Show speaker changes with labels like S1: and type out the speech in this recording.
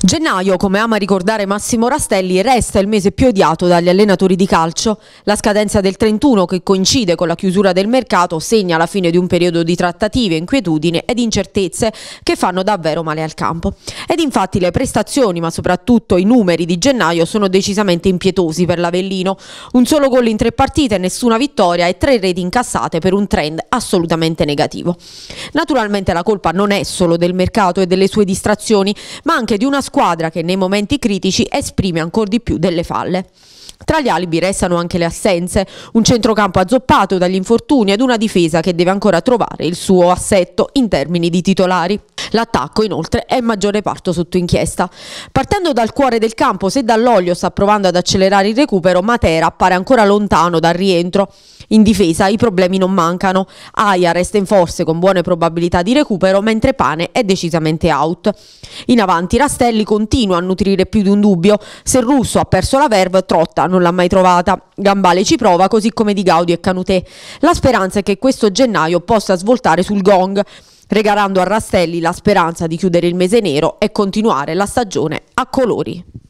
S1: Gennaio, come ama ricordare Massimo Rastelli, resta il mese più odiato dagli allenatori di calcio. La scadenza del 31, che coincide con la chiusura del mercato, segna la fine di un periodo di trattative, inquietudine ed incertezze che fanno davvero male al campo. Ed infatti le prestazioni, ma soprattutto i numeri di gennaio, sono decisamente impietosi per l'Avellino. Un solo gol in tre partite, nessuna vittoria e tre reti incassate per un trend assolutamente negativo. Naturalmente la colpa non è solo del mercato e delle sue distrazioni, ma anche di una una squadra che nei momenti critici esprime ancora di più delle falle. Tra gli alibi restano anche le assenze, un centrocampo azzoppato dagli infortuni ed una difesa che deve ancora trovare il suo assetto in termini di titolari. L'attacco inoltre è in maggior reparto sotto inchiesta. Partendo dal cuore del campo, se Dall'Olio sta provando ad accelerare il recupero, Matera appare ancora lontano dal rientro. In difesa i problemi non mancano. Aia resta in forze con buone probabilità di recupero, mentre Pane è decisamente out. In avanti Rastelli continua a nutrire più di un dubbio. Se Russo ha perso la verve, Trotta non l'ha mai trovata. Gambale ci prova, così come Di Gaudio e Canutè. La speranza è che questo gennaio possa svoltare sul gong regalando a Rastelli la speranza di chiudere il mese nero e continuare la stagione a colori.